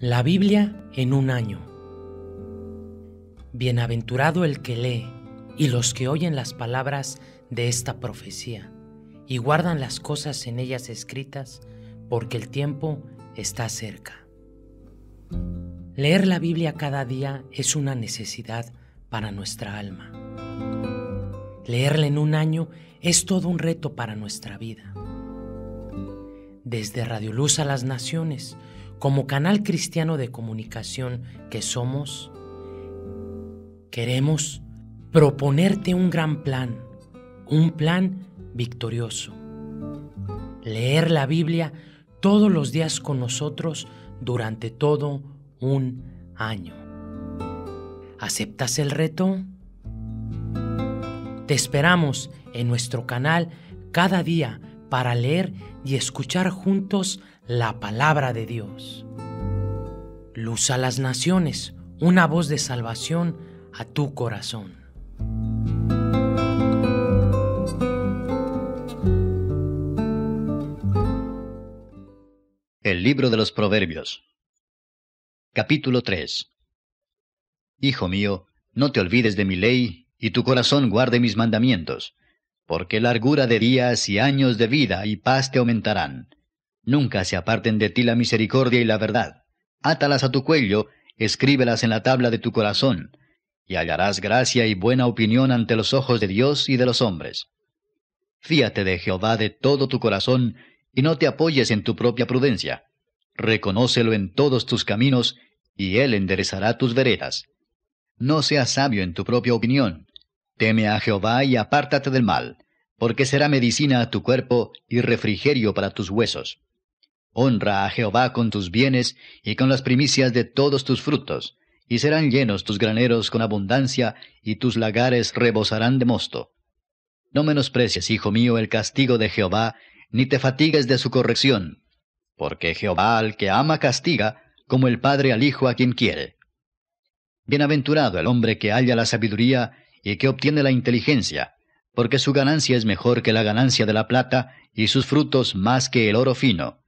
La Biblia en un año. Bienaventurado el que lee y los que oyen las palabras de esta profecía y guardan las cosas en ellas escritas, porque el tiempo está cerca. Leer la Biblia cada día es una necesidad para nuestra alma. Leerla en un año es todo un reto para nuestra vida. Desde Radioluz a las Naciones, como canal cristiano de comunicación que somos, queremos proponerte un gran plan, un plan victorioso. Leer la Biblia todos los días con nosotros durante todo un año. ¿Aceptas el reto? Te esperamos en nuestro canal cada día para leer y escuchar juntos la palabra de Dios. Luz a las naciones, una voz de salvación a tu corazón. El libro de los Proverbios. Capítulo 3. Hijo mío, no te olvides de mi ley, y tu corazón guarde mis mandamientos, porque largura de días y años de vida y paz te aumentarán Nunca se aparten de ti la misericordia y la verdad. Átalas a tu cuello, escríbelas en la tabla de tu corazón, y hallarás gracia y buena opinión ante los ojos de Dios y de los hombres. Fíate de Jehová de todo tu corazón, y no te apoyes en tu propia prudencia. Reconócelo en todos tus caminos, y Él enderezará tus veredas. No seas sabio en tu propia opinión. Teme a Jehová y apártate del mal, porque será medicina a tu cuerpo y refrigerio para tus huesos. Honra a Jehová con tus bienes y con las primicias de todos tus frutos, y serán llenos tus graneros con abundancia, y tus lagares rebosarán de mosto. No menosprecies, hijo mío, el castigo de Jehová, ni te fatigues de su corrección, porque Jehová al que ama castiga, como el Padre al Hijo a quien quiere. Bienaventurado el hombre que halla la sabiduría y que obtiene la inteligencia, porque su ganancia es mejor que la ganancia de la plata y sus frutos más que el oro fino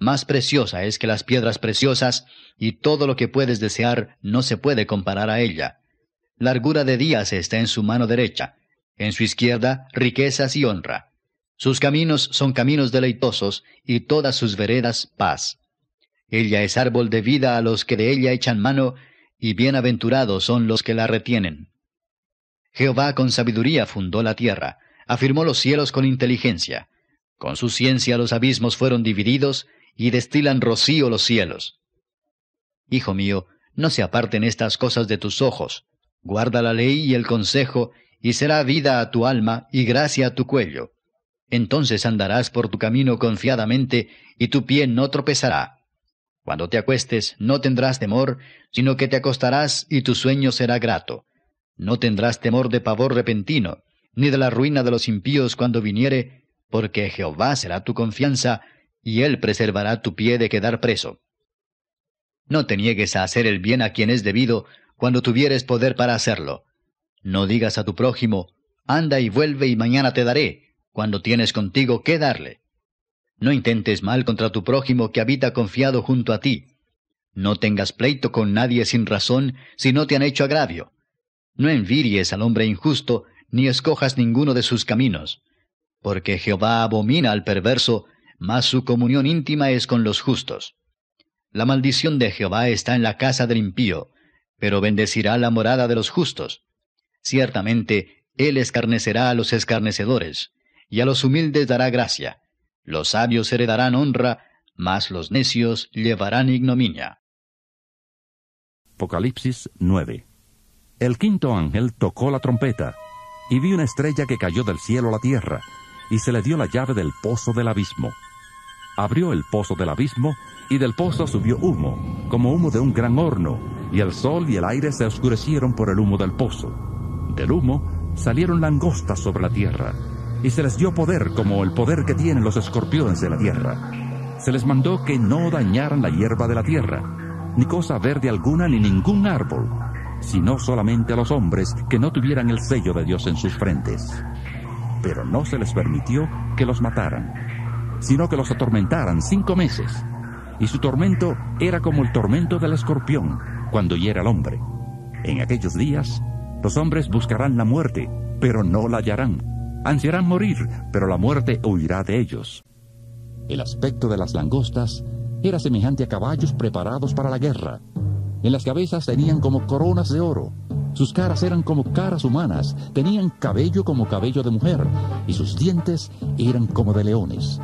más preciosa es que las piedras preciosas, y todo lo que puedes desear no se puede comparar a ella. Largura de días está en su mano derecha, en su izquierda riquezas y honra. Sus caminos son caminos deleitosos, y todas sus veredas paz. Ella es árbol de vida a los que de ella echan mano, y bienaventurados son los que la retienen. Jehová con sabiduría fundó la tierra, afirmó los cielos con inteligencia. Con su ciencia los abismos fueron divididos, y destilan rocío los cielos. Hijo mío, no se aparten estas cosas de tus ojos. Guarda la ley y el consejo, y será vida a tu alma y gracia a tu cuello. Entonces andarás por tu camino confiadamente, y tu pie no tropezará. Cuando te acuestes no tendrás temor, sino que te acostarás y tu sueño será grato. No tendrás temor de pavor repentino, ni de la ruina de los impíos cuando viniere, porque Jehová será tu confianza, y él preservará tu pie de quedar preso. No te niegues a hacer el bien a quien es debido cuando tuvieres poder para hacerlo. No digas a tu prójimo, anda y vuelve y mañana te daré, cuando tienes contigo qué darle. No intentes mal contra tu prójimo que habita confiado junto a ti. No tengas pleito con nadie sin razón si no te han hecho agravio. No envidies al hombre injusto, ni escojas ninguno de sus caminos. Porque Jehová abomina al perverso, mas su comunión íntima es con los justos. La maldición de Jehová está en la casa del impío, pero bendecirá la morada de los justos. Ciertamente, él escarnecerá a los escarnecedores, y a los humildes dará gracia. Los sabios heredarán honra, mas los necios llevarán ignominia. Apocalipsis 9. El quinto ángel tocó la trompeta, y vi una estrella que cayó del cielo a la tierra, y se le dio la llave del pozo del abismo abrió el pozo del abismo y del pozo subió humo, como humo de un gran horno, y el sol y el aire se oscurecieron por el humo del pozo. Del humo salieron langostas sobre la tierra, y se les dio poder como el poder que tienen los escorpiones de la tierra. Se les mandó que no dañaran la hierba de la tierra, ni cosa verde alguna ni ningún árbol, sino solamente a los hombres que no tuvieran el sello de Dios en sus frentes. Pero no se les permitió que los mataran sino que los atormentaran cinco meses. Y su tormento era como el tormento del escorpión cuando hiera al hombre. En aquellos días, los hombres buscarán la muerte, pero no la hallarán. Ansiarán morir, pero la muerte huirá de ellos. El aspecto de las langostas era semejante a caballos preparados para la guerra. En las cabezas tenían como coronas de oro, sus caras eran como caras humanas, tenían cabello como cabello de mujer, y sus dientes eran como de leones.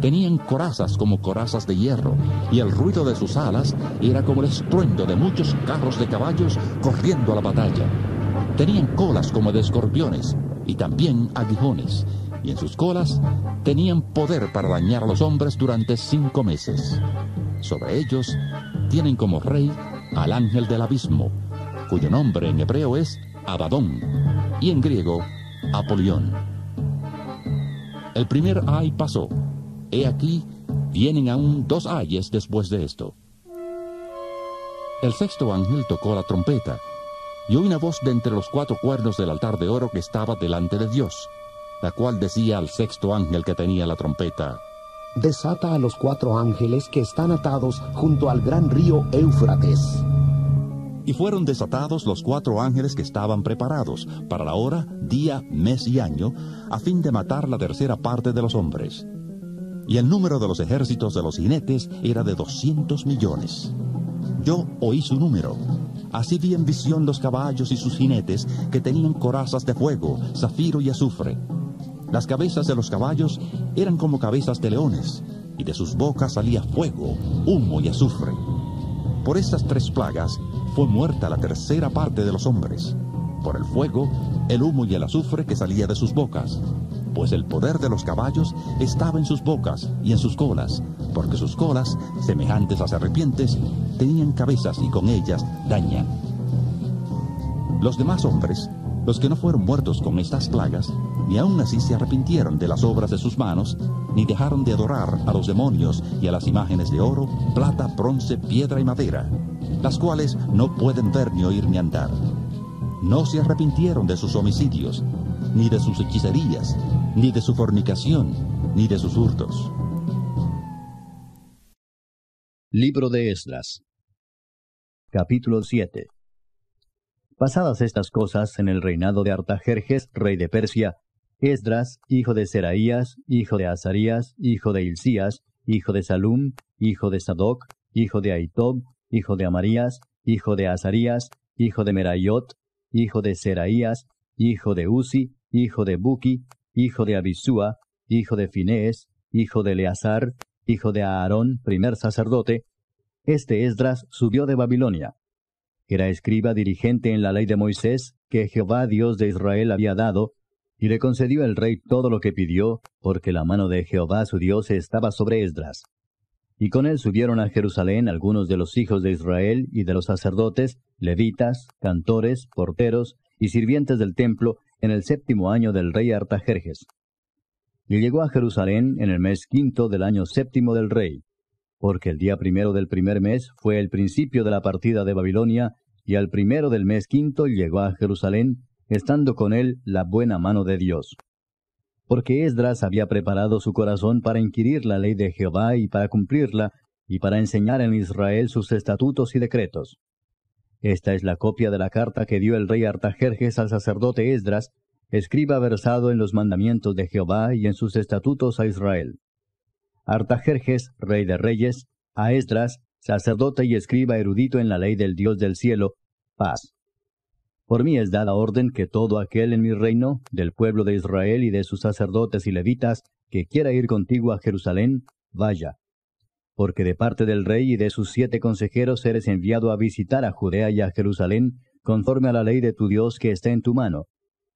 Tenían corazas como corazas de hierro, y el ruido de sus alas era como el estruendo de muchos carros de caballos corriendo a la batalla. Tenían colas como de escorpiones, y también aguijones, y en sus colas tenían poder para dañar a los hombres durante cinco meses. Sobre ellos tienen como rey al ángel del abismo, cuyo nombre en hebreo es Abadón y en griego Apolión. El primer ay pasó He aquí, vienen aún dos ayes después de esto. El sexto ángel tocó la trompeta, y una voz de entre los cuatro cuernos del altar de oro que estaba delante de Dios, la cual decía al sexto ángel que tenía la trompeta, Desata a los cuatro ángeles que están atados junto al gran río Éufrates. Y fueron desatados los cuatro ángeles que estaban preparados para la hora, día, mes y año, a fin de matar la tercera parte de los hombres y el número de los ejércitos de los jinetes era de 200 millones. Yo oí su número. Así vi en visión los caballos y sus jinetes que tenían corazas de fuego, zafiro y azufre. Las cabezas de los caballos eran como cabezas de leones, y de sus bocas salía fuego, humo y azufre. Por estas tres plagas fue muerta la tercera parte de los hombres, por el fuego, el humo y el azufre que salía de sus bocas, pues el poder de los caballos estaba en sus bocas y en sus colas, porque sus colas, semejantes a serpientes, tenían cabezas y con ellas dañan. Los demás hombres, los que no fueron muertos con estas plagas, ni aun así se arrepintieron de las obras de sus manos, ni dejaron de adorar a los demonios y a las imágenes de oro, plata, bronce, piedra y madera, las cuales no pueden ver ni oír ni andar. No se arrepintieron de sus homicidios, ni de sus hechicerías, ni de su fornicación, ni de sus hurtos. Libro de Esdras Capítulo 7 Pasadas estas cosas en el reinado de Artajerjes, rey de Persia, Esdras, hijo de Seraías, hijo de Azarías, hijo de Hilcías, hijo de Salum, hijo de Sadoc, hijo de Aitob, hijo de Amarías, hijo de Azarías, hijo de Merayot, hijo de Seraías, hijo de Uzi, hijo de Buki, hijo de Abisúa, hijo de Finés, hijo de Eleazar, hijo de Aarón, primer sacerdote, este Esdras subió de Babilonia. Era escriba dirigente en la ley de Moisés que Jehová Dios de Israel había dado, y le concedió el rey todo lo que pidió, porque la mano de Jehová su Dios estaba sobre Esdras. Y con él subieron a Jerusalén algunos de los hijos de Israel y de los sacerdotes, levitas, cantores, porteros y sirvientes del templo, en el séptimo año del rey Artajerjes. Y llegó a Jerusalén en el mes quinto del año séptimo del rey, porque el día primero del primer mes fue el principio de la partida de Babilonia, y al primero del mes quinto llegó a Jerusalén, estando con él la buena mano de Dios. Porque Esdras había preparado su corazón para inquirir la ley de Jehová y para cumplirla, y para enseñar en Israel sus estatutos y decretos. Esta es la copia de la carta que dio el rey Artajerjes al sacerdote Esdras, escriba versado en los mandamientos de Jehová y en sus estatutos a Israel. Artajerjes, rey de reyes, a Esdras, sacerdote y escriba erudito en la ley del Dios del cielo, paz. Por mí es dada orden que todo aquel en mi reino, del pueblo de Israel y de sus sacerdotes y levitas, que quiera ir contigo a Jerusalén, vaya, porque de parte del rey y de sus siete consejeros eres enviado a visitar a Judea y a Jerusalén, conforme a la ley de tu Dios que está en tu mano,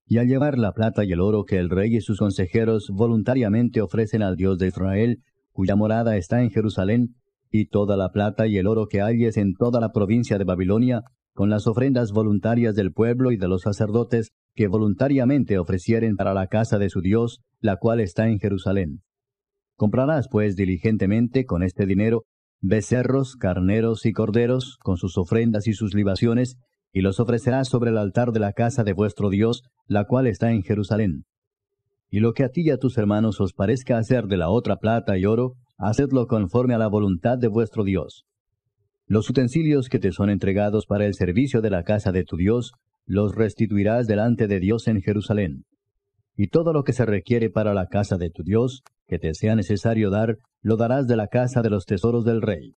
y a llevar la plata y el oro que el rey y sus consejeros voluntariamente ofrecen al Dios de Israel, cuya morada está en Jerusalén, y toda la plata y el oro que halles en toda la provincia de Babilonia, con las ofrendas voluntarias del pueblo y de los sacerdotes que voluntariamente ofrecieren para la casa de su Dios, la cual está en Jerusalén. Comprarás, pues, diligentemente con este dinero becerros, carneros y corderos, con sus ofrendas y sus libaciones, y los ofrecerás sobre el altar de la casa de vuestro Dios, la cual está en Jerusalén. Y lo que a ti y a tus hermanos os parezca hacer de la otra plata y oro, hacedlo conforme a la voluntad de vuestro Dios. Los utensilios que te son entregados para el servicio de la casa de tu Dios, los restituirás delante de Dios en Jerusalén. Y todo lo que se requiere para la casa de tu Dios, que te sea necesario dar, lo darás de la casa de los tesoros del rey.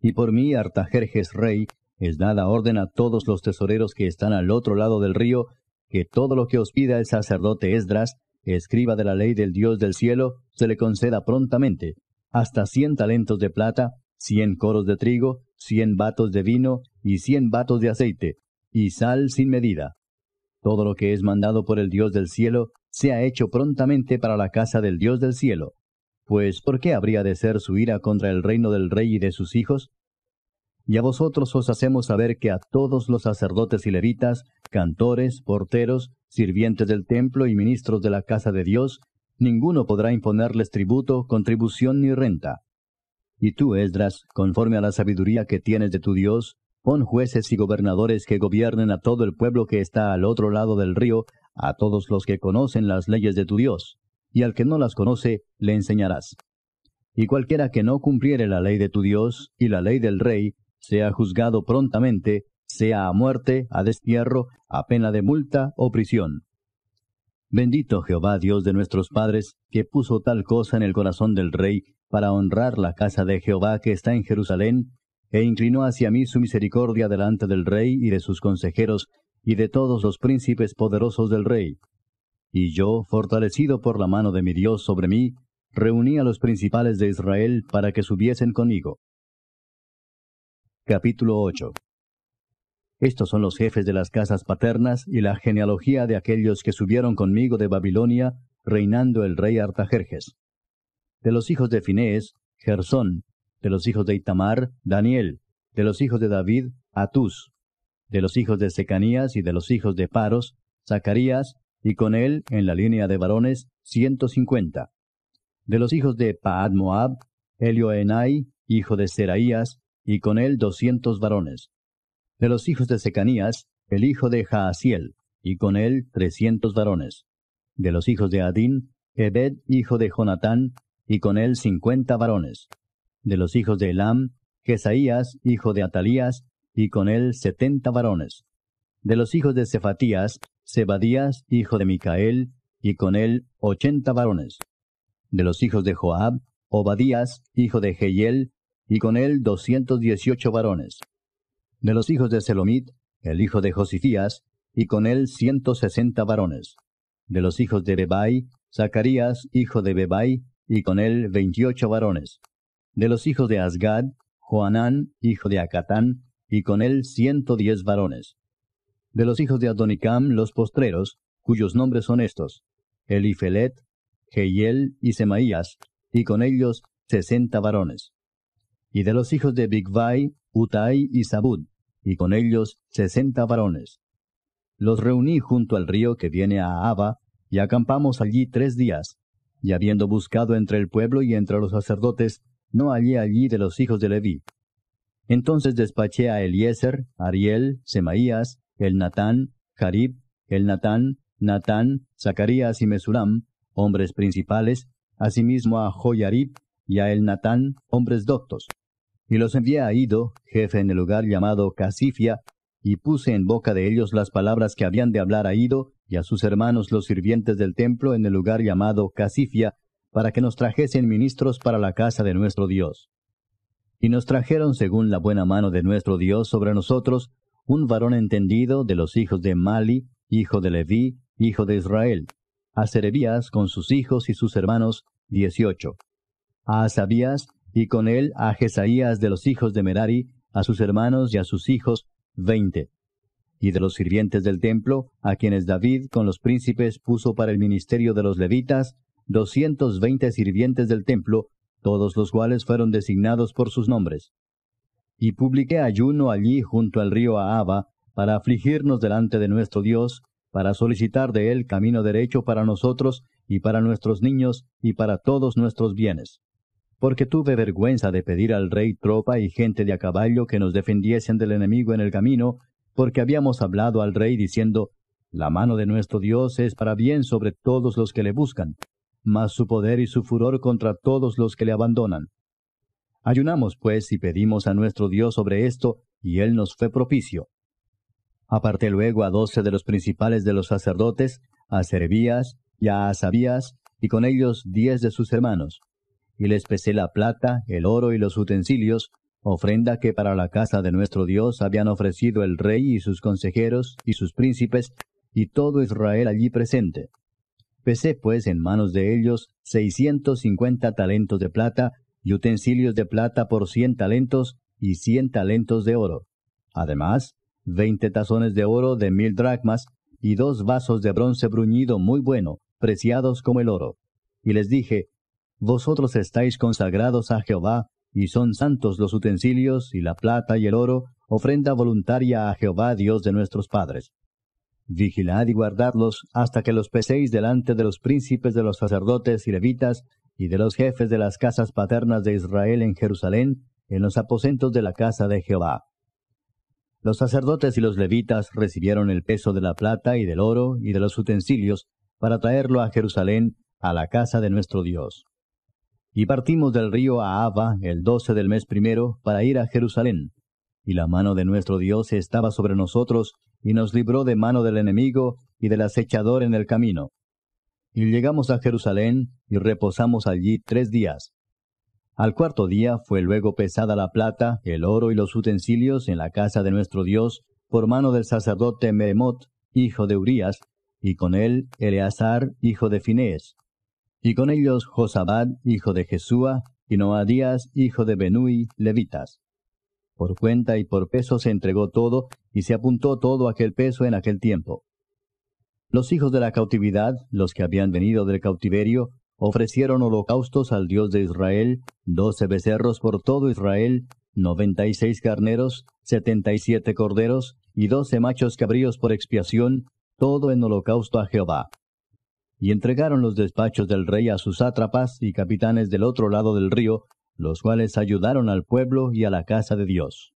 Y por mí, Artajerjes rey, es dada orden a todos los tesoreros que están al otro lado del río, que todo lo que os pida el sacerdote Esdras, escriba de la ley del Dios del cielo, se le conceda prontamente, hasta cien talentos de plata, cien coros de trigo, cien batos de vino y cien batos de aceite, y sal sin medida. Todo lo que es mandado por el Dios del cielo sea hecho prontamente para la casa del Dios del cielo. Pues, ¿por qué habría de ser su ira contra el reino del rey y de sus hijos? Y a vosotros os hacemos saber que a todos los sacerdotes y levitas, cantores, porteros, sirvientes del templo y ministros de la casa de Dios, ninguno podrá imponerles tributo, contribución ni renta. Y tú, Esdras, conforme a la sabiduría que tienes de tu Dios, Pon jueces y gobernadores que gobiernen a todo el pueblo que está al otro lado del río, a todos los que conocen las leyes de tu Dios, y al que no las conoce, le enseñarás. Y cualquiera que no cumpliere la ley de tu Dios y la ley del rey, sea juzgado prontamente, sea a muerte, a destierro, a pena de multa o prisión. Bendito Jehová Dios de nuestros padres, que puso tal cosa en el corazón del rey para honrar la casa de Jehová que está en Jerusalén, e inclinó hacia mí su misericordia delante del rey y de sus consejeros y de todos los príncipes poderosos del rey. Y yo, fortalecido por la mano de mi Dios sobre mí, reuní a los principales de Israel para que subiesen conmigo. Capítulo 8 Estos son los jefes de las casas paternas y la genealogía de aquellos que subieron conmigo de Babilonia, reinando el rey Artajerjes. De los hijos de Finés, Gersón, de los hijos de Itamar, Daniel, de los hijos de David, Atús, de los hijos de Secanías y de los hijos de Paros, Zacarías, y con él, en la línea de varones, ciento cincuenta. De los hijos de Paadmoab Elioenai, hijo de Seraías, y con él doscientos varones. De los hijos de Secanías, el hijo de Jaasiel, y con él trescientos varones. De los hijos de Adín, Ebed, hijo de Jonatán, y con él cincuenta varones de los hijos de Elam, Jesaías, hijo de Atalías, y con él setenta varones. De los hijos de Cefatías, Sebadías hijo de Micael, y con él ochenta varones. De los hijos de Joab, Obadías, hijo de Jehiel, y con él doscientos dieciocho varones. De los hijos de Selomit, el hijo de Josifías, y con él ciento sesenta varones. De los hijos de Bebai, Zacarías, hijo de Bebai, y con él veintiocho varones. De los hijos de Asgad, Joanán, hijo de Acatán, y con él ciento diez varones. De los hijos de Adonicam, los postreros, cuyos nombres son estos, Elifelet, Geiel y Semaías, y con ellos sesenta varones. Y de los hijos de Bigvai, Utai y Zabud, y con ellos sesenta varones. Los reuní junto al río que viene a Ava, y acampamos allí tres días, y habiendo buscado entre el pueblo y entre los sacerdotes no hallé allí de los hijos de Leví. Entonces despaché a Eliezer, Ariel, Semaías, el Natán, Jarib, el Natán, Natán, Zacarías y Mesuram, hombres principales, asimismo a Joyarib y a el Natán, hombres doctos. Y los envié a Ido, jefe en el lugar llamado Casifia, y puse en boca de ellos las palabras que habían de hablar a Ido y a sus hermanos los sirvientes del templo en el lugar llamado Casifia, para que nos trajesen ministros para la casa de nuestro Dios. Y nos trajeron según la buena mano de nuestro Dios sobre nosotros un varón entendido de los hijos de Mali, hijo de Leví, hijo de Israel, a Serebías con sus hijos y sus hermanos, dieciocho. A Asabías y con él a Jesaías de los hijos de Merari, a sus hermanos y a sus hijos, veinte. Y de los sirvientes del templo, a quienes David con los príncipes puso para el ministerio de los levitas, Doscientos veinte sirvientes del templo, todos los cuales fueron designados por sus nombres. Y publiqué ayuno allí junto al río Ahaba, para afligirnos delante de nuestro Dios, para solicitar de Él camino derecho para nosotros y para nuestros niños y para todos nuestros bienes. Porque tuve vergüenza de pedir al rey tropa y gente de a caballo que nos defendiesen del enemigo en el camino, porque habíamos hablado al rey diciendo, La mano de nuestro Dios es para bien sobre todos los que le buscan, mas su poder y su furor contra todos los que le abandonan. Ayunamos, pues, y pedimos a nuestro Dios sobre esto, y él nos fue propicio. Aparté luego a doce de los principales de los sacerdotes, a Servías y a Asabías, y con ellos diez de sus hermanos. Y les pesé la plata, el oro y los utensilios, ofrenda que para la casa de nuestro Dios habían ofrecido el rey y sus consejeros y sus príncipes, y todo Israel allí presente. Pesé pues en manos de ellos seiscientos cincuenta talentos de plata, y utensilios de plata por cien talentos, y cien talentos de oro. Además, veinte tazones de oro de mil dracmas, y dos vasos de bronce bruñido muy bueno, preciados como el oro. Y les dije, Vosotros estáis consagrados a Jehová, y son santos los utensilios, y la plata y el oro, ofrenda voluntaria a Jehová Dios de nuestros padres. Vigilad y guardadlos hasta que los peséis delante de los príncipes de los sacerdotes y levitas y de los jefes de las casas paternas de Israel en Jerusalén, en los aposentos de la casa de Jehová. Los sacerdotes y los levitas recibieron el peso de la plata y del oro y de los utensilios para traerlo a Jerusalén, a la casa de nuestro Dios. Y partimos del río Ahava el doce del mes primero para ir a Jerusalén. Y la mano de nuestro Dios estaba sobre nosotros, y nos libró de mano del enemigo y del acechador en el camino. Y llegamos a Jerusalén y reposamos allí tres días. Al cuarto día fue luego pesada la plata, el oro y los utensilios en la casa de nuestro Dios, por mano del sacerdote Meremot, hijo de Urías, y con él Eleazar, hijo de Finés, y con ellos Josabad, hijo de Jesúa, y Noadías, hijo de Benui, levitas. Por cuenta y por peso se entregó todo, y se apuntó todo aquel peso en aquel tiempo. Los hijos de la cautividad, los que habían venido del cautiverio, ofrecieron holocaustos al Dios de Israel, doce becerros por todo Israel, noventa y seis carneros, setenta y siete corderos, y doce machos cabríos por expiación, todo en holocausto a Jehová. Y entregaron los despachos del rey a sus sátrapas y capitanes del otro lado del río, los cuales ayudaron al pueblo y a la casa de Dios.